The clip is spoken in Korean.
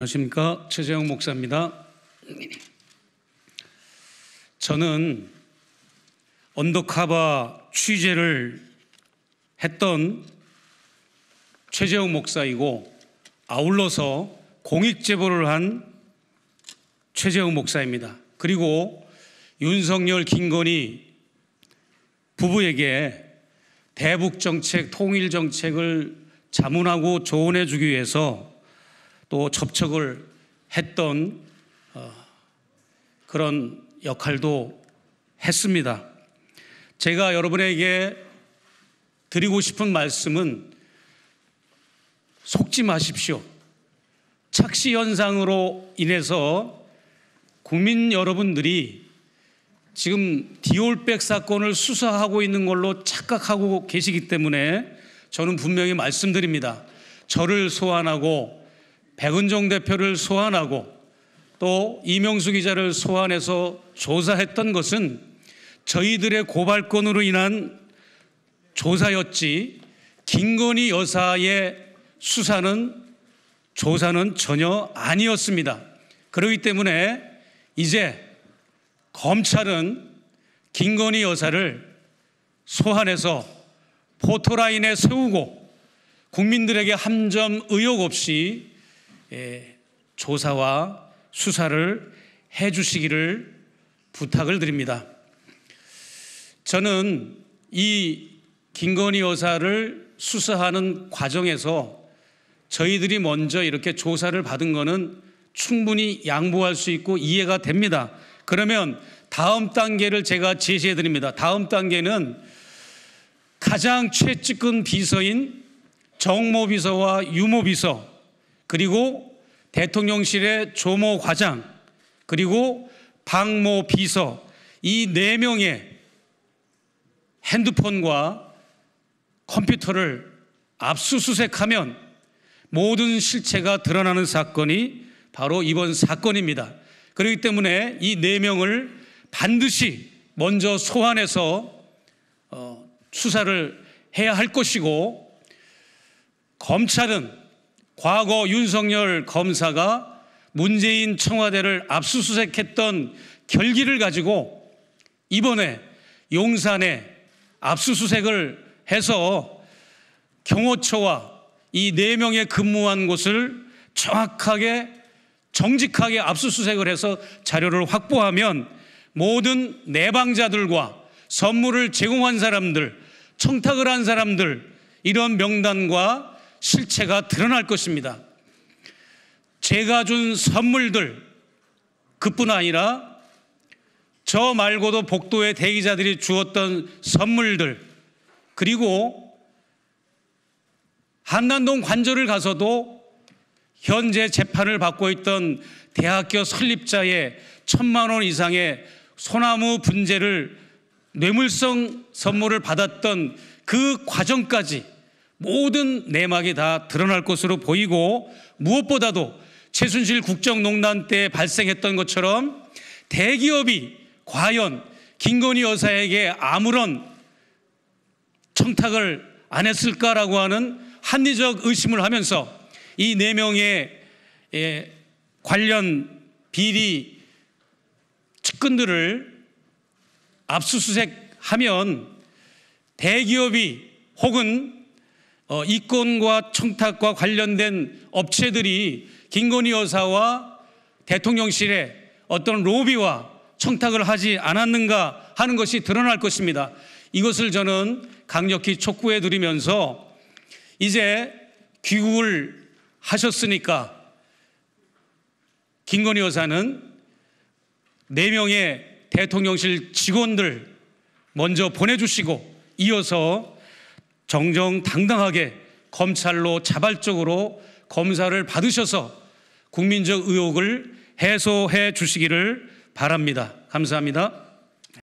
안녕하십니까 최재형 목사입니다. 저는 언더카바 취재를 했던 최재형 목사이고 아울러서 공익 제보를 한 최재형 목사입니다. 그리고 윤석열 김건희 부부에게 대북 정책, 통일 정책을 자문하고 조언해 주기 위해서 또 접촉을 했던 어, 그런 역할도 했습니다. 제가 여러분에게 드리고 싶은 말씀은 속지 마십시오. 착시 현상으로 인해서 국민 여러분들이 지금 디올백 사건을 수사하고 있는 걸로 착각하고 계시기 때문에 저는 분명히 말씀드립니다. 저를 소환하고 백은종 대표를 소환하고 또 이명수 기자를 소환해서 조사했던 것은 저희들의 고발권으로 인한 조사였지 김건희 여사의 수사는 조사는 전혀 아니었습니다. 그러기 때문에 이제 검찰은 김건희 여사를 소환해서 포토라인에 세우고 국민들에게 한 점 의혹 없이 예, 조사와 수사를 해주시기를 부탁을 드립니다. 저는 이 김건희 여사를 수사하는 과정에서 저희들이 먼저 이렇게 조사를 받은 것은 충분히 양보할 수 있고 이해가 됩니다. 그러면 다음 단계를 제가 제시해 드립니다. 다음 단계는 가장 최측근 비서인 정모 비서와 유모 비서 그리고 대통령실의 조모 과장, 그리고 박모 비서 이 네 명의 핸드폰과 컴퓨터를 압수수색하면 모든 실체가 드러나는 사건이 바로 이번 사건입니다. 그렇기 때문에 이 네 명을 반드시 먼저 소환해서 어, 수사를 해야 할 것이고 검찰은 과거 윤석열 검사가 문재인 청와대를 압수수색했던 결기를 가지고 이번에 용산에 압수수색을 해서 경호처와 이 네 명의 근무한 곳을 정확하게 정직하게 압수수색을 해서 자료를 확보하면 모든 내방자들과 선물을 제공한 사람들, 청탁을 한 사람들 이런 명단과 실체가 드러날 것입니다. 제가 준 선물들 그뿐 아니라 저 말고도 복도의 대기자들이 주었던 선물들 그리고 한남동 관저를 가서도 현재 재판을 받고 있던 대학교 설립자의 천만 원 이상의 소나무 분재를 뇌물성 선물을 받았던 그 과정까지 모든 내막이 다 드러날 것으로 보이고 무엇보다도 최순실 국정농단 때 발생했던 것처럼 대기업이 과연 김건희 여사에게 아무런 청탁을 안 했을까라고 하는 합리적 의심을 하면서 이 네 명의 예, 관련 비리 측근들을 압수수색하면 대기업이 혹은 어, 이권과 청탁과 관련된 업체들이 김건희 여사와 대통령실에 어떤 로비와 청탁을 하지 않았는가 하는 것이 드러날 것입니다. 이것을 저는 강력히 촉구해 드리면서 이제 귀국을 하셨으니까 김건희 여사는 4명의 대통령실 직원들 먼저 보내주시고 이어서 정정당당하게 검찰로 자발적으로 검사를 받으셔서 국민적 의혹을 해소해 주시기를 바랍니다. 감사합니다.